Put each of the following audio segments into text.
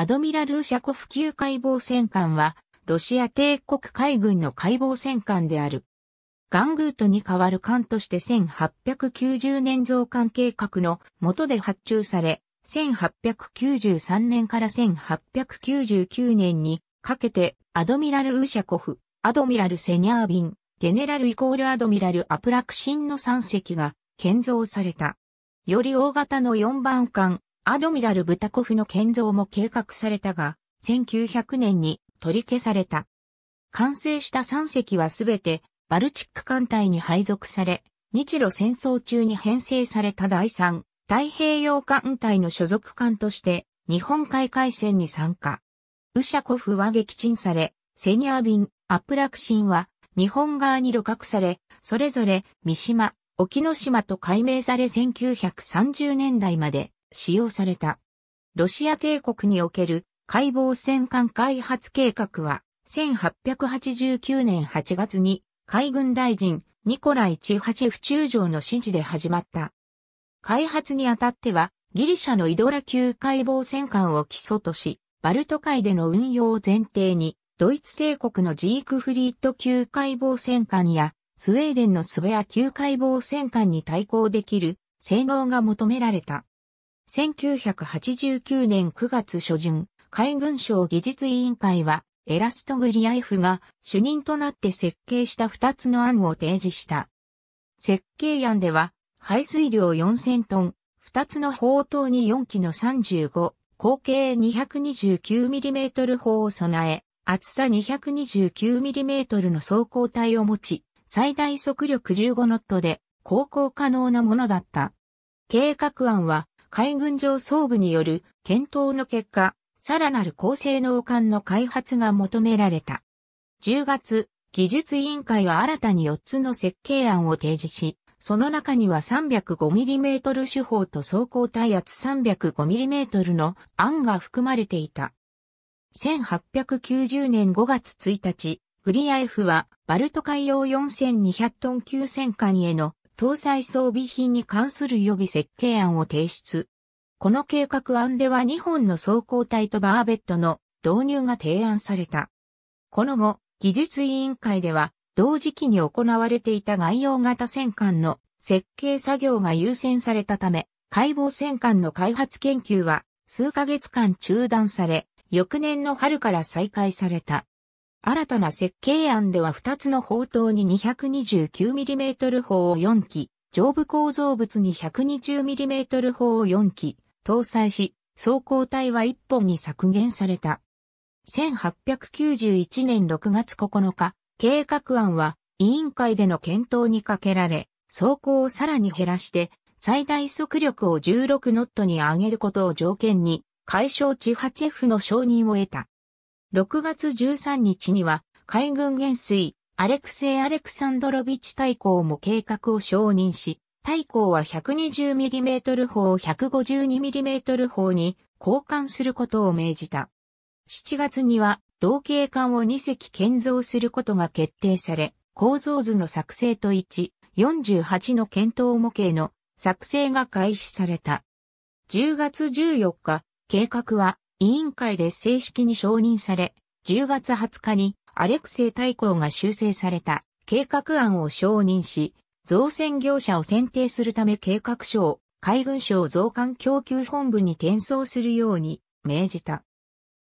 アドミラルウシャコフ級解剖戦艦は、ロシア帝国海軍の解剖戦艦である。ガングートに代わる艦として1890年増艦計画の下で発注され、1893年から1899年にかけて、アドミラル・ウシャコフ、アドミラル・セニャービン、ゲネラルイコールアドミラル・アプラクシンの3隻が建造された。より大型の4番艦、アドミラル・ブタコフの建造も計画されたが、1900年に取り消された。完成した3隻はすべてバルチック艦隊に配属され、日露戦争中に編成された第3太平洋艦隊の所属艦として日本海海戦に参加。ウシャコフは撃沈され、セニア便。ビン、アプラクシンは日本側に露獲され、それぞれ三島、沖ノ島と改名され1930年代まで使用された。ロシア帝国における解剖戦艦開発計画は、1889年8月に海軍大臣ニコライ・チハチェフ中将の指示で始まった。開発にあたっては、ギリシャのイドラ級解剖戦艦を基礎とし、バルト海での運用を前提に、ドイツ帝国のジークフリート級解剖戦艦や、スウェーデンのスベア級解剖戦艦に対抗できる性能が求められた。1989年9月初旬、海軍省技術委員会は、エラストグリアイフが主任となって設計した2つの案を提示した。設計案では、排水量4000トン、2つの砲塔に4機の35、口径 229mm 砲を備え、厚さ 229mm の走行体を持ち、最大速力15ノットで航行可能なものだった。計画案は海軍上層部による検討の結果、さらなる高性能艦の開発が求められた。10月、技術委員会は新たに4つの設計案を提示し、その中には 305mm 手法と走行耐圧 305mm の案が含まれていた。1890年5月1日、グリアエフはバルト海洋4200トン級戦艦への搭載装備品に関する予備設計案を提出。この計画案では2本の走行体とバーベットの導入が提案された。この後、技術委員会では同時期に行われていた外洋型戦艦の設計作業が優先されたため、解剖戦艦の開発研究は数ヶ月間中断され、翌年の春から再開された。新たな設計案では2つの砲塔に 229mm 砲を4機、上部構造物に 120mm 砲を4機、搭載し、走行体は1本に削減された。1891年6月9日、計画案は委員会での検討にかけられ、走行をさらに減らして、最大速力を16ノットに上げることを条件に、解消地 8F の承認を得た。6月13日には海軍元帥、アレクセイ・アレクサンドロビッチ大公も計画を承認し、大公は 120mm 砲を 152mm 砲に交換することを命じた。7月には同型艦を2隻建造することが決定され、構造図の作成と1、48の検討模型の作成が開始された。10月14日、計画は委員会で正式に承認され、10月20日にアレクセイ大公が修正された計画案を承認し、造船業者を選定するため計画書を海軍省増艦供給本部に転送するように命じた。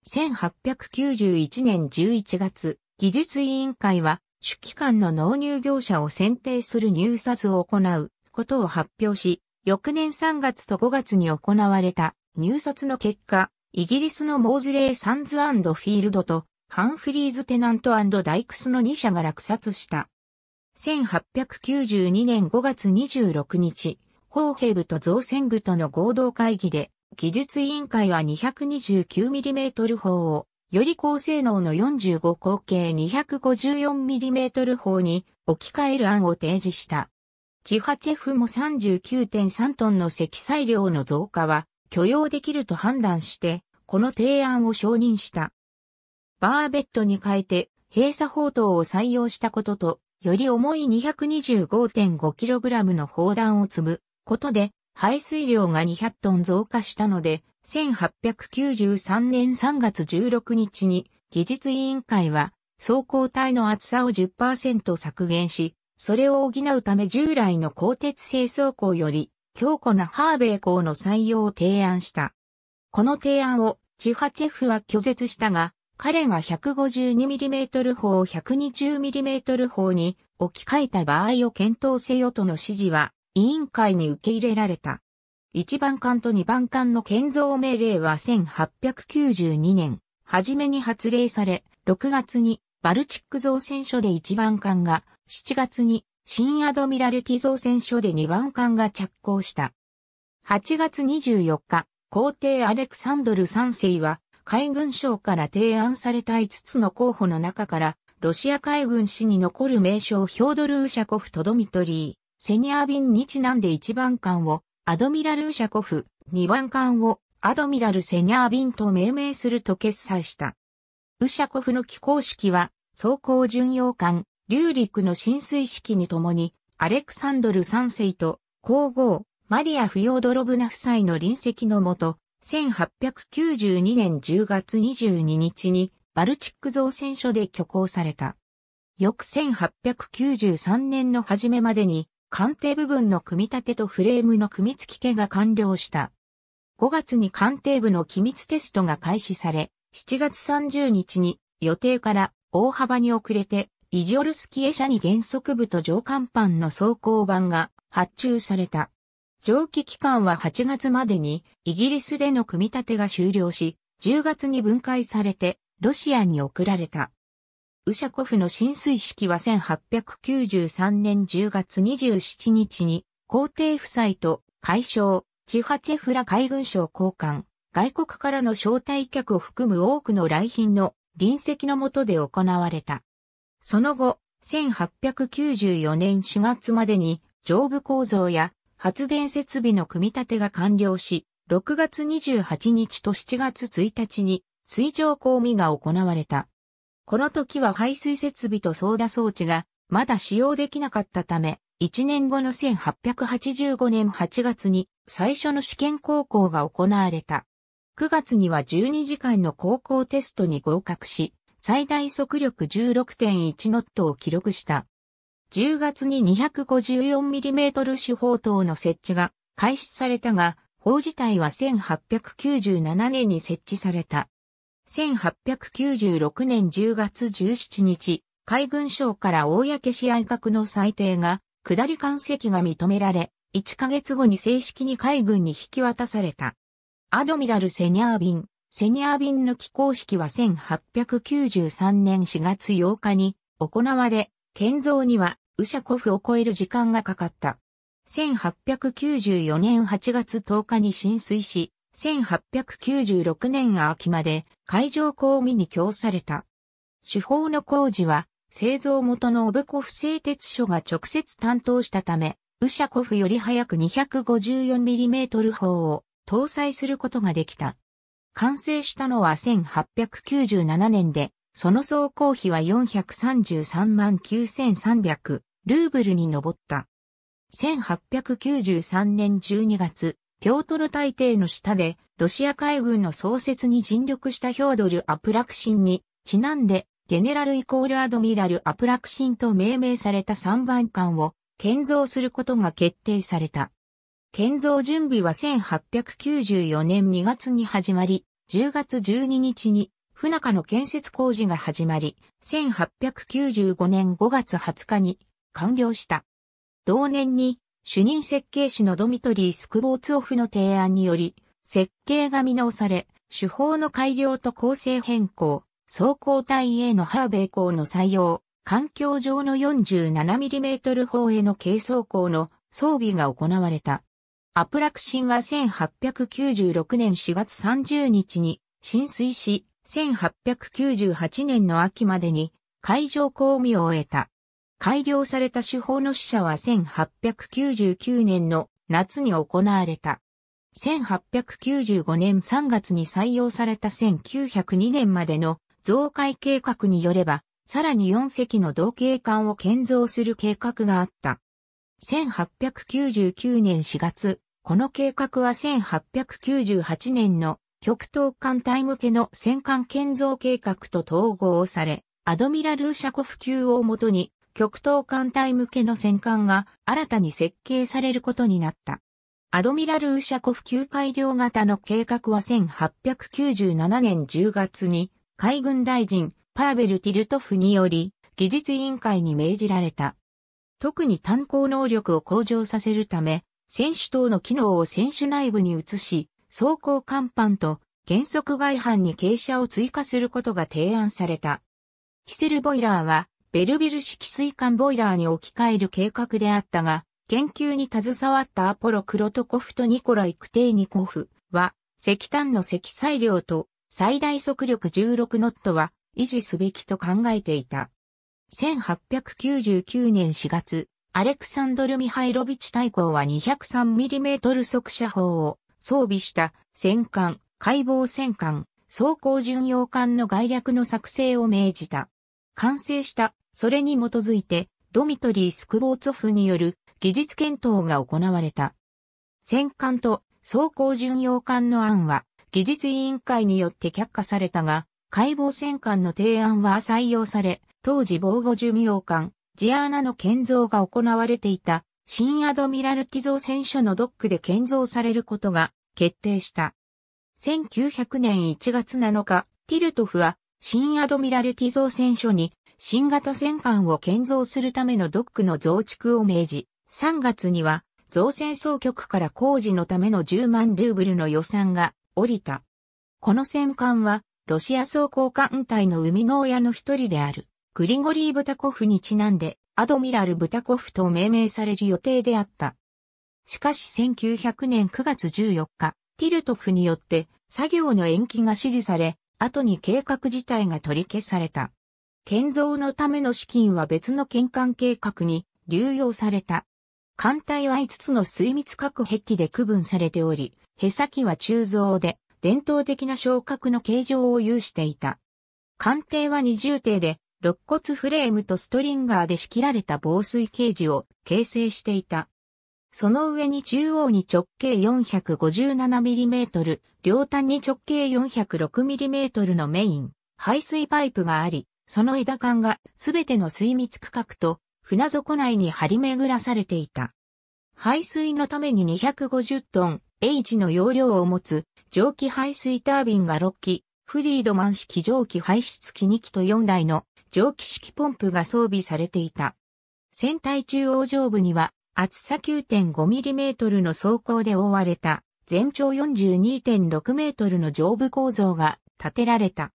1891年11月、技術委員会は、主機関の納入業者を選定する入札を行うことを発表し、翌年3月と5月に行われた入札の結果、イギリスのモーズレー・サンズアンド・フィールドとハンフリーズ・テナントアンド・ダイクスの2社が落札した。1892年5月26日、ホーヘブと造船部との合同会議で、技術委員会は 229mm 砲を、より高性能の45口径 254mm 砲に置き換える案を提示した。チハチェフも39.3トンの積載量の増加は許容できると判断して、この提案を承認した。バーベットに変えて閉鎖砲塔を採用したことと、より重い 225.5kg の砲弾を積むことで、排水量が200トン増加したので、1893年3月16日に技術委員会は走行体の厚さを10%削減し、それを補うため従来の鋼鉄製装甲より強固なハーベイ鋼の採用を提案した。この提案をチハチェフは拒絶したが、彼が 152mm 砲を 120mm 砲に置き換えた場合を検討せよとの指示は委員会に受け入れられた。1番艦と2番艦の建造命令は1892年、初めに発令され、6月にバルチック造船所で1番艦が、7月に新アドミラルティ造船所で2番艦が着工した。8月24日、皇帝アレクサンドル3世は、海軍省から提案された5つの候補の中から、ロシア海軍史に残る名称ヒョードル・ウシャコフ・とドミトリー、セニアービンにちなんで1番艦をアドミラル・ウシャコフ、2番艦をアドミラル・セニアービンと命名すると決裁した。ウシャコフの起工式は、装甲巡洋艦、リューリックの浸水式にともに、アレクサンドル3世と、皇后、マリア・フヨードロブナ夫妻の臨席のもと、1892年10月22日にバルチック造船所で挙行された。翌1893年の初めまでに、艦艇部分の組み立てとフレームの組み付き手が完了した。5月に艦艇部の機密テストが開始され、7月30日に予定から大幅に遅れて、イジオルスキエ社に原則部と上艦板の装甲板が発注された。蒸気機関は8月までにイギリスでの組み立てが終了し、10月に分解されてロシアに送られた。ウシャコフの浸水式は1893年10月27日に皇帝夫妻と海将、チハチェフラ海軍省交換、外国からの招待客を含む多くの来賓の臨席の下で行われた。その後、1894年4月までに上部構造や発電設備の組み立てが完了し、6月28日と7月1日に水上工務が行われた。この時は排水設備と操舵装置がまだ使用できなかったため、1年後の1885年8月に最初の試験航行が行われた。9月には12時間の航行テストに合格し、最大速力16.1ノットを記録した。10月に 254mm 手砲塔の設置が開始されたが、砲自体は1897年に設置された。1896年10月17日、海軍省から公試合格の裁定が、下り艦籍が認められ、1ヶ月後に正式に海軍に引き渡された。アドミラル・セニャービン、セニャービンの起工式は1893年4月8日に行われ、建造には、ウシャコフを超える時間がかかった。1894年8月10日に浸水し、1896年秋まで海上工務に供された。手法の工事は、製造元のオブコフ製鉄所が直接担当したため、ウシャコフより早く 254mm 砲を搭載することができた。完成したのは1897年で、その総工費は433万9300ルーブルに上った。1893年12月、ピョートル大帝の下で、ロシア海軍の創設に尽力したヒョードル・アプラクシンに、ちなんで、ゲネラルイコールアドミラル・アプラクシンと命名された3番艦を建造することが決定された。建造準備は1894年2月に始まり、10月12日に不仲の建設工事が始まり、1895年5月20日に完了した。同年に主任設計士のドミトリー・スクボーツオフの提案により、設計が見直され、手法の改良と構成変更、走行体へのハーベイ鋼の採用、環境上の 47mm 砲への軽装甲の装備が行われた。アプラクシンは1896年4月30日に浸水し、1898年の秋までに海上公務を終えた。改良された手法の死者は1899年の夏に行われた。1895年3月に採用された1902年までの増改計画によれば、さらに4隻の同型艦を建造する計画があった。1899年4月、この計画は1898年の極東艦隊向けの戦艦建造計画と統合され、アドミラルーシャコフ級をもとに、極東艦隊向けの戦艦が新たに設計されることになった。アドミラル・ーシャコフ級改良型の計画は1897年10月に海軍大臣パーベル・ティルトフにより技術委員会に命じられた。特に炭鉱能力を向上させるため、選手等の機能を選手内部に移し、走行甲板と原則外反に傾斜を追加することが提案された。キセルボイラーはベルビル式水管ボイラーに置き換える計画であったが、研究に携わったアポロ・クロトコフとニコライ・クテーニコフは、石炭の積載量と最大速力16ノットは維持すべきと考えていた。1899年4月、アレクサンドル・ミハイロビチ大公は 203mm 速射砲を装備した戦艦、解剖戦艦、装甲巡洋艦の概略の作成を命じた。完成した、それに基づいて、ドミトリー・スクボーツォフによる技術検討が行われた。戦艦と装甲巡洋艦の案は、技術委員会によって却下されたが、解剖戦艦の提案は採用され、当時防護巡洋艦、ジアーナの建造が行われていた新アドミラルティ造船所のドックで建造されることが決定した。1900年1月7日、ティルトフは新アドミラルティ造船所に新型戦艦を建造するためのドックの増築を命じ、3月には造船総局から工事のための10万ルーブルの予算が降りた。この戦艦はロシア総工艦隊の生みの親の一人であるグリゴリー・ブタコフにちなんでアドミラル・ブタコフと命名される予定であった。しかし1900年9月14日、ティルトフによって作業の延期が指示され、後に計画自体が取り消された。建造のための資金は別の建艦計画に流用された。艦隊は5つの水密核壁で区分されており、へさきは鋳造で伝統的な昇格の形状を有していた。艦艇は二重艇で肋骨フレームとストリンガーで仕切られた防水ケージを形成していた。その上に中央に直径 457mm、両端に直径 406mm のメイン、排水パイプがあり、その枝間がすべての水密区画と船底内に張り巡らされていた。排水のために250トン H の容量を持つ蒸気排水タービンが6機、フリードマン式蒸気排出機2機と4台の蒸気式ポンプが装備されていた。船体中央上部には厚さ 9.5mm の装甲で覆われた全長 42.6m の上部構造が建てられた。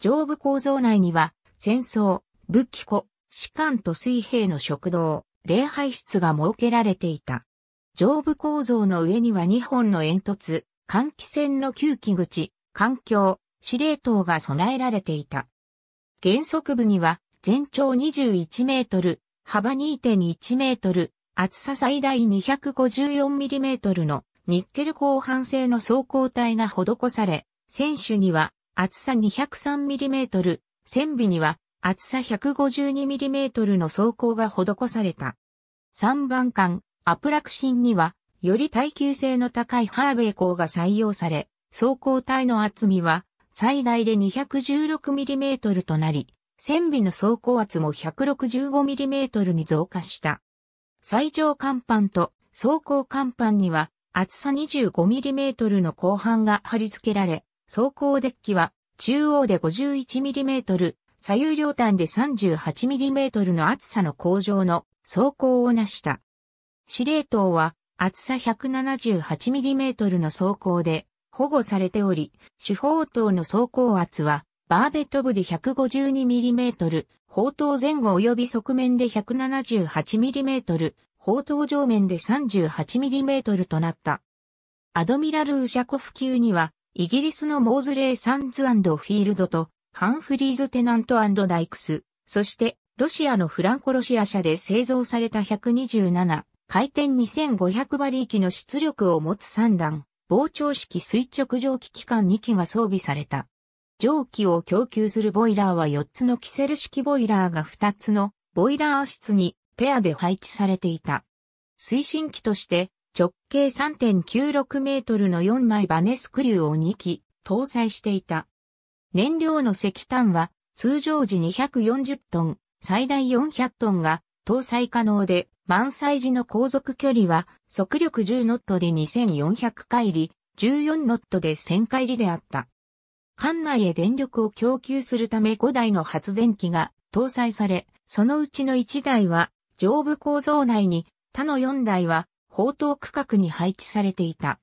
上部構造内には戦争、武器庫、士官と水兵の食堂、礼拝室が設けられていた。上部構造の上には2本の煙突、換気扇の吸気口、環境、司令塔が備えられていた。原則部には、全長21メートル、幅2.1メートル、厚さ最大254ミリメートルのニッケル鋼板製の装甲体が施され、選手には厚さ203ミリメートル、船尾には厚さ152ミリメートルの装甲が施された。3番艦、アプラクシンには、より耐久性の高いハーベイ鋼が採用され、装甲体の厚みは最大で 216mm となり、船尾の走行圧も 165mm に増加した。最上甲板と走行甲板には厚さ 25mm の後半が貼り付けられ、走行デッキは中央で 51mm、左右両端で 38mm の厚さの向上の走行を成した。司令塔は厚さ 178mm の走行で保護されており、主砲塔の走行圧は、バーベット部で 152mm、砲塔前後及び側面で 178mm、砲塔上面で 38mm となった。アドミラル・ウシャコフ級には、イギリスのモーズレー・サンズフィールドと、ハンフリーズ・テナントダイクス、そして、ロシアのフランコロシア社で製造された127、回転2500馬力の出力を持つ3段、膨張式垂直蒸気機関2機が装備された。蒸気を供給するボイラーは4つのキセル式ボイラーが2つのボイラー室にペアで配置されていた。推進機として直径3.96メートルの4枚バネスクリューを2機搭載していた。燃料の石炭は通常時240トン、最大400トンが搭載可能で満載時の航続距離は、速力10ノットで2400回里、14ノットで1000回里であった。艦内へ電力を供給するため5台の発電機が搭載され、そのうちの1台は上部構造内に、他の4台は砲塔区画に配置されていた。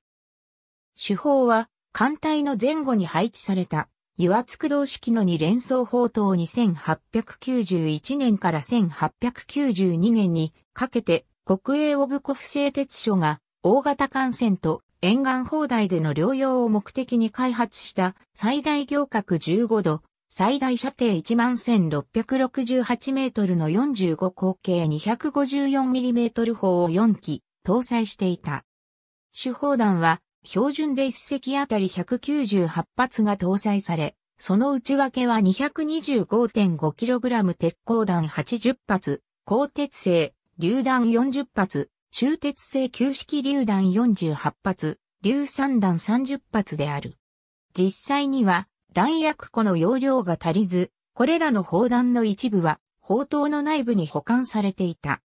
手法は艦隊の前後に配置された油圧駆動式の2連装砲塔を2891年から1892年にかけて国営オブコフ製鉄所が大型艦船と沿岸砲台での療養を目的に開発した最大行角15度、最大射程11,668メートルの45口径2 5 4トル砲を4機搭載していた。主砲弾は標準で1隻あたり198発が搭載され、その内訳は 225.5kg 鉄鋼弾80発、鋼鉄製榴弾40発、終鉄製旧式榴弾48発、硫酸弾30発である。実際には弾薬庫の容量が足りず、これらの砲弾の一部は砲塔の内部に保管されていた。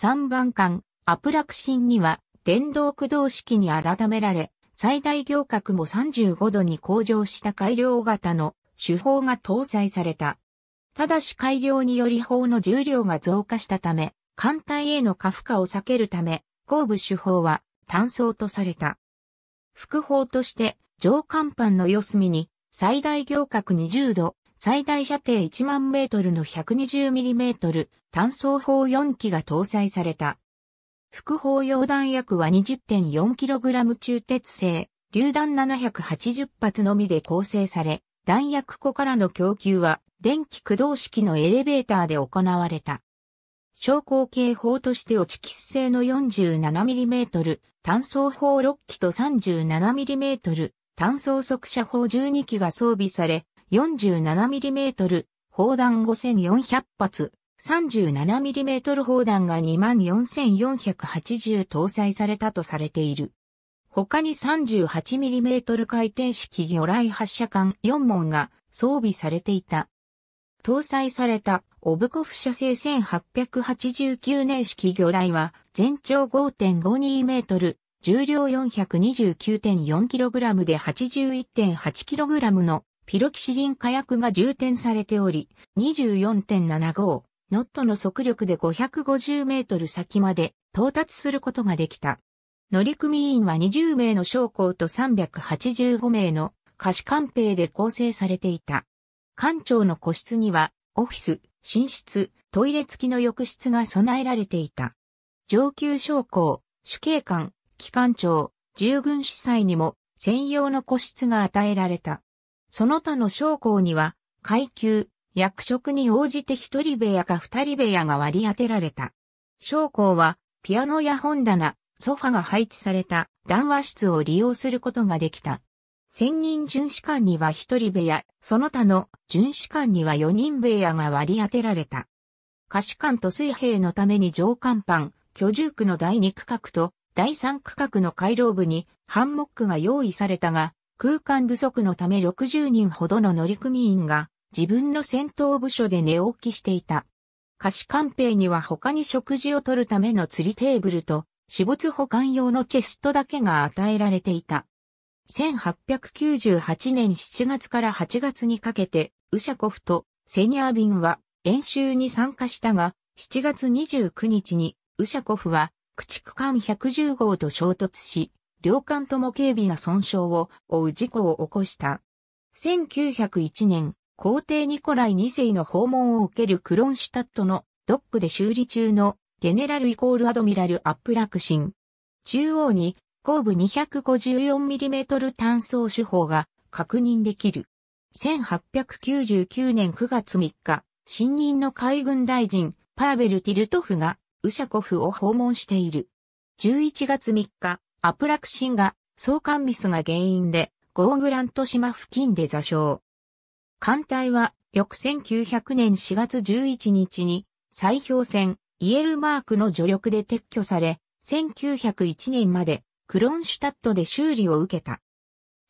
3番艦、アプラクシンには電動駆動式に改められ、最大行角も35度に向上した改良型の手法が搭載された。ただし改良により砲の重量が増加したため、艦隊への過負荷を避けるため、後部手法は単装とされた。副法として、上甲板の四隅に、最大行角20度、最大射程1万メートルの 120mm 単装砲4機が搭載された。副砲用弾薬は 20.4kg 中鉄製、榴弾780発のみで構成され、弾薬庫からの供給は電気駆動式のエレベーターで行われた。昇降警砲として落ち機製の 47mm 単装砲6機と 37mm 単装速射砲12機が装備され、47mm 砲弾5400発、37mm 砲弾が24480搭載されたとされている。他に 38mm 回転式魚雷発射艦4門が装備されていた。搭載されたオブコフ社製1889年式魚雷は、全長5.52メートル、重量 429.4kg で 81.8kg のピロキシリン火薬が充填されており、24.75ノットの速力で550メートル先まで到達することができた。乗組員は20名の将校と385名の貸し官兵で構成されていた。艦長の個室には、オフィス、寝室、トイレ付きの浴室が備えられていた。上級将校、主警官、機関長、従軍司祭にも専用の個室が与えられた。その他の将校には、階級、役職に応じて一人部屋か二人部屋が割り当てられた。将校は、ピアノや本棚、ソファが配置された談話室を利用することができた。千人巡視官には一人部屋、その他の巡視官には四人部屋が割り当てられた。可視官と水兵のために上官班、居住区の第二区画と第三区画の回廊部にハンモックが用意されたが、空間不足のため60人ほどの乗組員が自分の戦闘部署で寝起きしていた。可視官兵には他に食事をとるための釣りテーブルと、死没保管用のチェストだけが与えられていた。1898年7月から8月にかけて、ウシャコフとセニャービンは演習に参加したが、7月29日にウシャコフは駆逐艦110号と衝突し、両艦とも軽微な損傷を負う事故を起こした。1901年、皇帝ニコライ2世の訪問を受けるクロンシュタットのドックで修理中のゲネラルイコールアドミラルアップラクシン。中央に後部 254mm 単装手法が確認できる。1899年9月3日、新任の海軍大臣、パーベル・ティルトフが、ウシャコフを訪問している。11月3日、アプラクシンが、相関ミスが原因で、ゴーグラント島付近で座礁。艦隊は、翌1900年4月11日に、砕氷船、イエルマークの助力で撤去され、1901年までクロンシュタットで修理を受けた。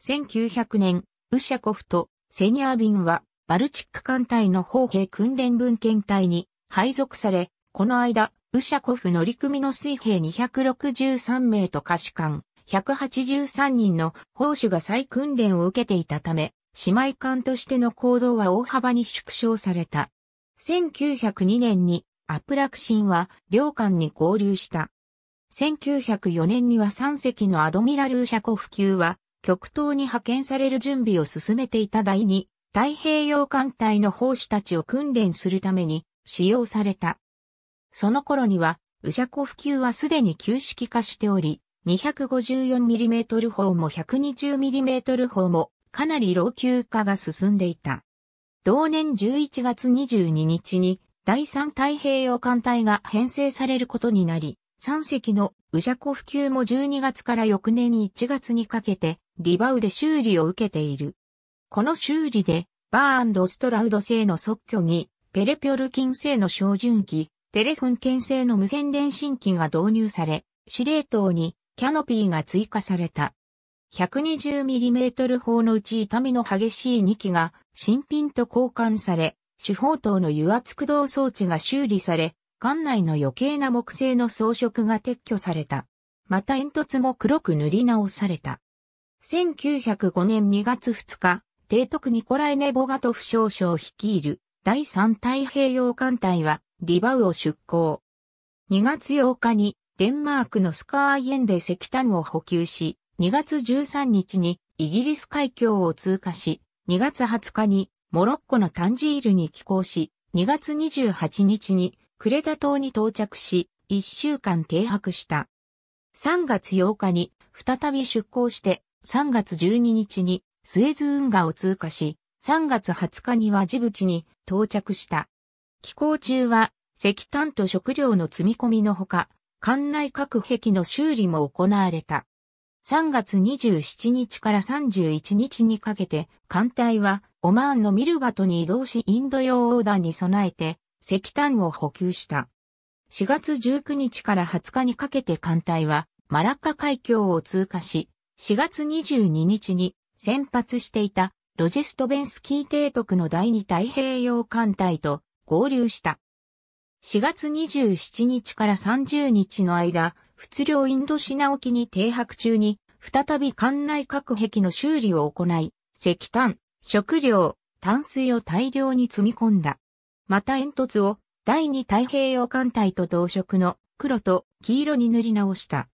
1900年、ウシャコフとセニアービンはバルチック艦隊の砲兵訓練文献隊に配属され、この間、ウシャコフ乗組の水兵263名と可視艦183人の砲手が再訓練を受けていたため、姉妹艦としての行動は大幅に縮小された。1902年にアプラクシンは両艦に合流した。1904年には3隻のアドミラルウシャコフ級は、極東に派遣される準備を進めていた第2、太平洋艦隊の砲手たちを訓練するために使用された。その頃には、ウシャコフ級はすでに旧式化しており、254mm 砲も 120mm 砲もかなり老朽化が進んでいた。同年11月22日に第3太平洋艦隊が編成されることになり、3隻のウジャコ普及も12月から翌年1月にかけてリバウで修理を受けている。この修理でバーンドストラウド製の即居にペレピョルキン製の照準機、テレフン県製の無線電信機が導入され、司令塔にキャノピーが追加された。120mm 砲のうち痛みの激しい2機が新品と交換され、主砲塔の油圧駆動装置が修理され、館内の余計な木製の装飾が撤去された。また煙突も黒く塗り直された。1905年2月2日、提督ニコライネ・ボガトフ少将率いる第三太平洋艦隊はリバウを出港。2月8日にデンマークのスカーイエンで石炭を補給し、2月13日にイギリス海峡を通過し、2月20日にモロッコのタンジールに寄港し、2月28日にクレタ島に到着し、一週間停泊した。3月8日に再び出港して、3月12日にスエズ運河を通過し、3月20日にはジブチに到着した。寄港中は石炭と食料の積み込みのほか、館内各壁の修理も行われた。3月27日から31日にかけて、艦隊はオマーンのミルバトに移動しインド洋横断に備えて石炭を補給した。4月19日から20日にかけて艦隊はマラッカ海峡を通過し、4月22日に先発していたロジェストベンスキー提督の第二太平洋艦隊と合流した。4月27日から30日の間、仏領インドシナ沖に停泊中に、再び艦内各壁の修理を行い、石炭、食料、淡水を大量に積み込んだ。また煙突を第二太平洋艦隊と同色の黒と黄色に塗り直した。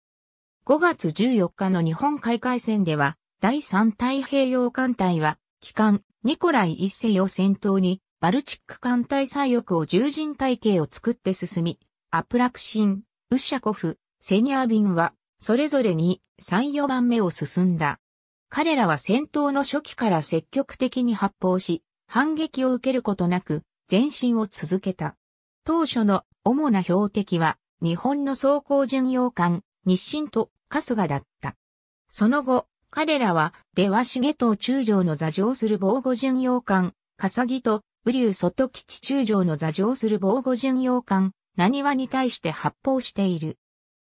5月14日の日本海海戦では、第三太平洋艦隊は、機関、ニコライ一世を先頭に、バルチック艦隊左翼を重人体系を作って進み、アプラクシン、ウシャコフ、セニアービンは、それぞれに3、4番目を進んだ。彼らは戦闘の初期から積極的に発砲し、反撃を受けることなく、前進を続けた。当初の主な標的は日本の装甲巡洋艦、日清と春日だった。その後、彼らは出羽重島中将の座上する防護巡洋艦、笠木と雨竜外基地中将の座上する防護巡洋艦、何話に対して発砲している。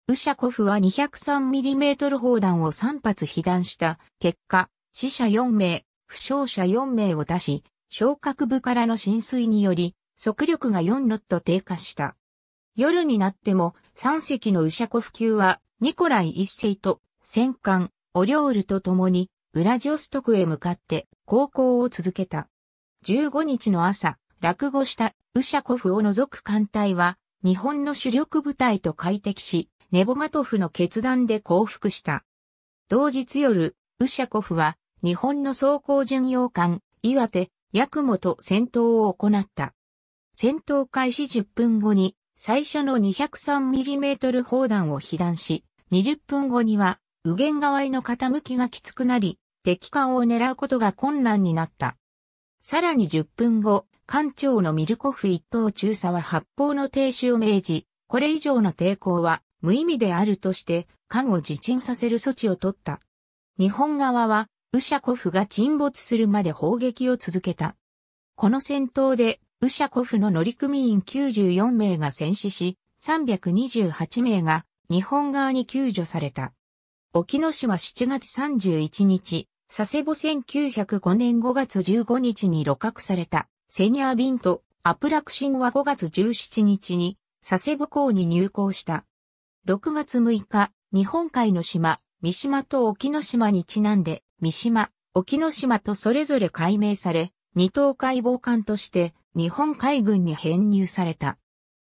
ウシャコフは 203mm 砲弾を3発被弾した結果、死者4名、負傷者4名を出し、昇格部からの浸水により、速力が4ノット低下した。夜になっても、3隻のウシャコフ級は、ニコライ一世と、戦艦、オリョールと共に、ウラジオストクへ向かって、航行を続けた。15日の朝、落語したウシャコフを除く艦隊は、日本の主力部隊と快適し、ネボガトフの決断で降伏した。同日夜、ウシャコフは、日本の装甲巡洋艦、岩手、ヤクモと戦闘を行った。戦闘開始10分後に最初の 203mm 砲弾を被弾し、20分後には右舷側への傾きがきつくなり、敵艦を狙うことが困難になった。さらに10分後、艦長のミルコフ一等中佐は発砲の停止を命じ、これ以上の抵抗は無意味であるとして、艦を自沈させる措置を取った。日本側はウシャコフが沈没するまで砲撃を続けた。この戦闘で、ウシャコフの乗組員94名が戦死し、328名が日本側に救助された。沖野島7月31日、佐世保1905年5月15日に露獲されたセニアビンとアプラクシンは5月17日に佐世保港に入港した。6月6日、日本海の島、三島と沖野島にちなんで、三島、沖ノ島とそれぞれ改名され、二等海防艦として日本海軍に編入された。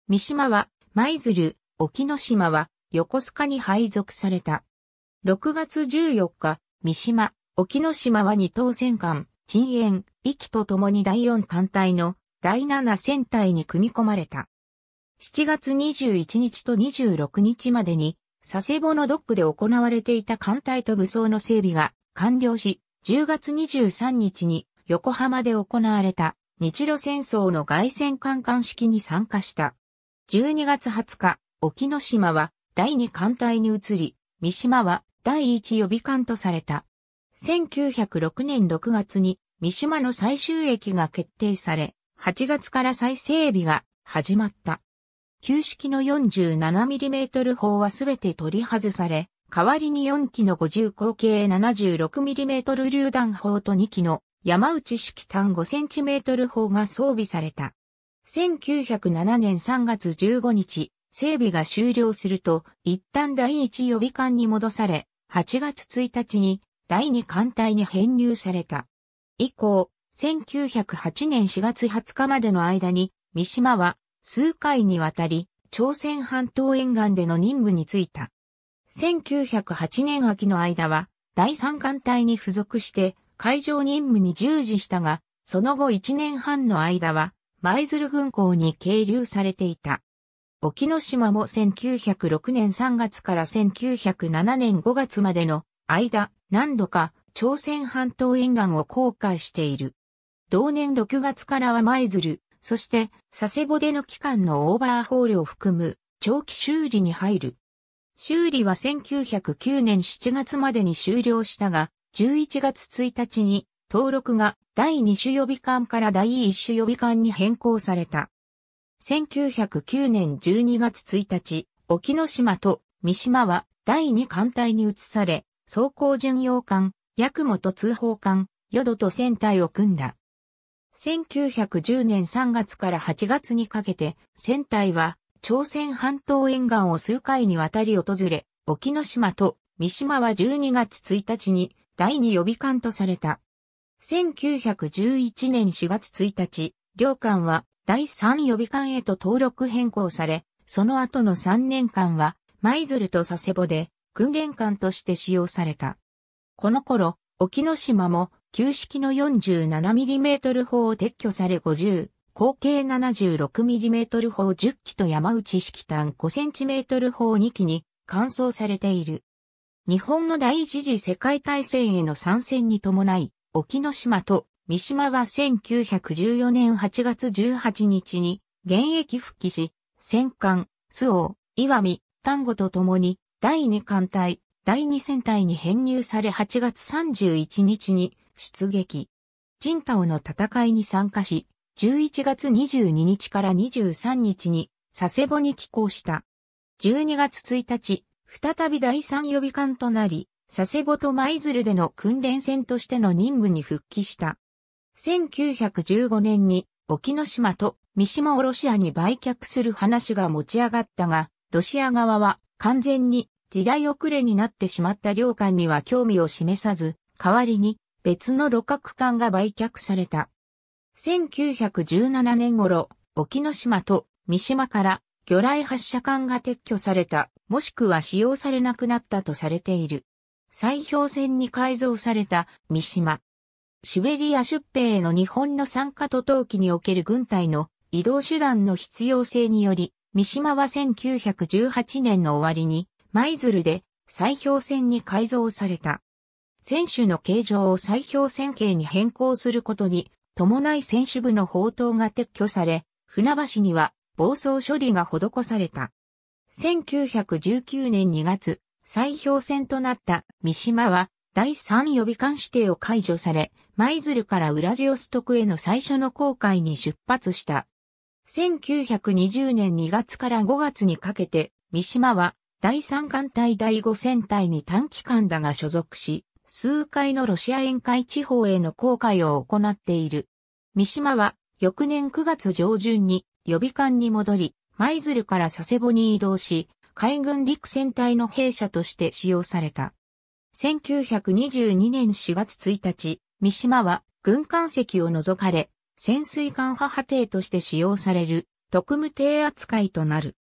三島は舞鶴、沖ノ島は横須賀に配属された。6月14日、三島、沖ノ島は二等戦艦、鎮炎、壱岐と共に第四艦隊の第七戦隊に組み込まれた。7月21日と26日までに、佐世保のドックで行われていた艦隊と武装の整備が完了し、10月23日に横浜で行われた日露戦争の外戦艦艦式に参加した。12月20日、沖ノ島は第2艦隊に移り、三島は第1予備艦とされた。1906年6月に三島の最終駅が決定され、8月から再整備が始まった。旧式の 47mm 砲はすべて取り外され、代わりに4機の50口径 76mm 榴弾砲と2機の山内式単 5cm 砲が装備された。1907年3月15日、整備が終了すると、一旦第1予備艦に戻され、8月1日に第2艦隊に編入された。以降、1908年4月20日までの間に、三島は数回にわたり、朝鮮半島沿岸での任務に就いた。1908年秋の間は、第三艦隊に付属して、海上任務に従事したが、その後1年半の間は、舞鶴軍港に係留されていた。沖ノ島も1906年3月から1907年5月までの間、何度か朝鮮半島沿岸を航海している。同年6月からは舞鶴、そして佐世保での期間のオーバーホールを含む長期修理に入る。修理は1909年7月までに終了したが、11月1日に登録が第2種予備艦から第1種予備艦に変更された。1909年12月1日、沖ノ島と三島は第2艦隊に移され、走行巡洋艦、役元通報艦、淀と船体を組んだ。1910年3月から8月にかけて、船体は朝鮮半島沿岸を数回にわたり訪れ、沖ノ島と三島は12月1日に第2予備艦とされた。1911年4月1日、両艦は第3予備艦へと登録変更され、その後の3年間は舞鶴と佐世保で訓練艦として使用された。この頃、沖ノ島も旧式の 47mm 砲を撤去され50口径 76mm 砲10機と山内式炭 5cm 砲2機に換装されている。日本の第一次世界大戦への参戦に伴い、沖ノ島と三島は1914年8月18日に現役復帰し、戦艦、周王、岩見、丹後と共に第2艦隊、第2戦隊に編入され8月31日に出撃。人太郎の戦いに参加し、11月22日から23日に佐世保に寄港した。12月1日、再び第3予備艦となり、佐世保と舞鶴での訓練船としての任務に復帰した。1915年に沖ノ島と三島をロシアに売却する話が持ち上がったが、ロシア側は完全に時代遅れになってしまった領館には興味を示さず、代わりに別の旅客艦が売却された。1917年頃、沖ノ島と三島から魚雷発射艦が撤去された、もしくは使用されなくなったとされている。砕氷船に改造された三島。シベリア出兵への日本の参加と冬季における軍隊の移動手段の必要性により、三島は1918年の終わりに、舞鶴で砕氷船に改造された。選手の形状を砕氷船形に変更することに伴い選手部の砲塔が撤去され、船橋には暴走処理が施された。1919年2月、再評戦となった三島は第3予備艦指定を解除され、舞鶴からウラジオストクへの最初の航海に出発した。1920年2月から5月にかけて、三島は第3艦隊第5戦隊に短期間だが所属し、数回のロシア沿海地方への航海を行っている。三島は翌年9月上旬に予備艦に戻り、舞鶴から佐世保に移動し、海軍陸戦隊の兵舎として使用された。1922年4月1日、三島は軍艦席を除かれ、潜水艦母艇として使用される特務艇扱いとなる。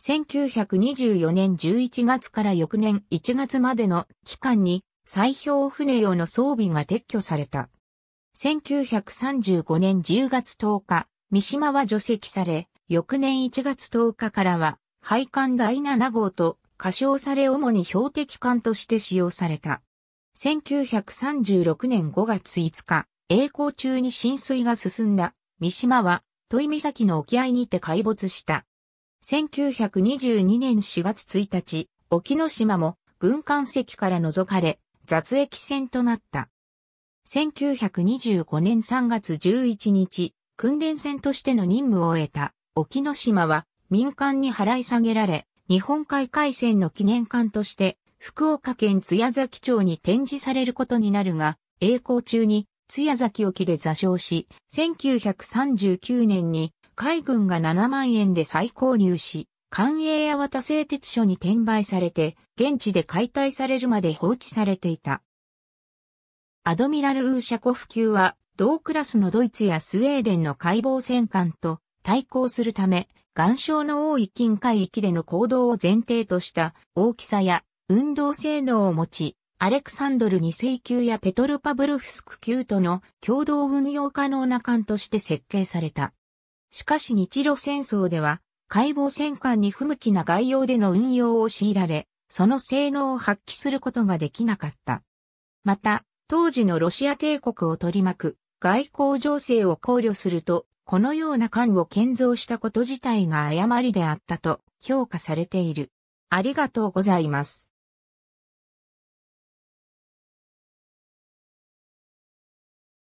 1924年11月から翌年1月までの期間に砕氷船用の装備が撤去された。1935年10月10日、三島は除籍され、翌年1月10日からは、配管第7号と、過称され主に標的艦として使用された。1936年5月5日、栄光中に浸水が進んだ、三島は、戸井岬の沖合にて海没した。1922年4月1日、沖ノ島も軍艦席から除かれ、雑液戦となった。1925年3月11日、訓練船としての任務を終えた沖ノ島は民間に払い下げられ、日本海海戦の記念館として福岡県津屋崎町に展示されることになるが、栄光中に津屋崎沖で座礁し、1939年に海軍が7万円で再購入し、官営八幡製鉄所に転売されて、現地で解体されるまで放置されていた。アドミラル・ウーシャコフ級は、同クラスのドイツやスウェーデンの解剖戦艦と対抗するため、岩礁の多い近海域での行動を前提とした大きさや運動性能を持ち、アレクサンドル2世級やペトルパブルフスク級との共同運用可能な艦として設計された。しかし日露戦争では解剖戦艦に不向きな概要での運用を強いられ、その性能を発揮することができなかった。また、当時のロシア帝国を取り巻く外交情勢を考慮すると、このような艦を建造したこと自体が誤りであったと評価されている。ありがとうございます。